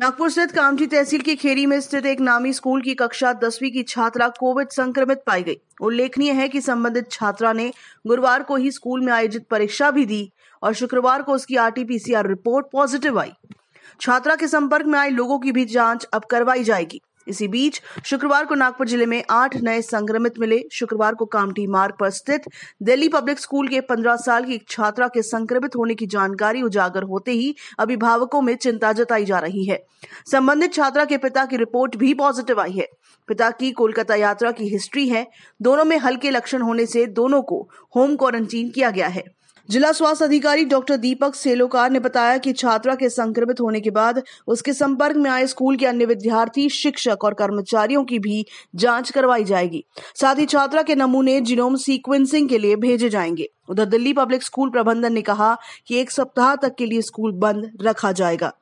नागपुर स्थित कामठी तहसील की खेरी में स्थित एक नामी स्कूल की कक्षा दसवीं की छात्रा कोविड संक्रमित पाई गई उल्लेखनीय है कि संबंधित छात्रा ने गुरुवार को ही स्कूल में आयोजित परीक्षा भी दी और शुक्रवार को उसकी आरटीपीसीआर रिपोर्ट पॉजिटिव आई छात्रा के संपर्क में आए लोगों की भी जांच अब करवाई जाएगी इसी बीच शुक्रवार को नागपुर जिले में आठ नए संक्रमित मिले शुक्रवार को कामटी मार्ग पर स्थित दिल्ली पब्लिक स्कूल के पंद्रह साल की एक छात्रा के संक्रमित होने की जानकारी उजागर होते ही अभिभावकों में चिंता जताई जा रही है संबंधित छात्रा के पिता की रिपोर्ट भी पॉजिटिव आई है पिता की कोलकाता यात्रा की हिस्ट्री है दोनों में हल्के लक्षण होने से दोनों को होम क्वारंटीन किया गया है जिला स्वास्थ्य अधिकारी डॉक्टर दीपक सेलोकार ने बताया कि छात्रा के संक्रमित होने के बाद उसके संपर्क में आए स्कूल के अन्य विद्यार्थी शिक्षक शिक्षक और कर्मचारियों की भी जांच करवाई जाएगी साथ ही छात्रा के नमूने जिनोम सीक्वेंसिंग के लिए भेजे जाएंगे उधर दिल्ली पब्लिक स्कूल प्रबंधन ने कहा कि एक सप्ताह तक के लिए स्कूल बंद रखा जाएगा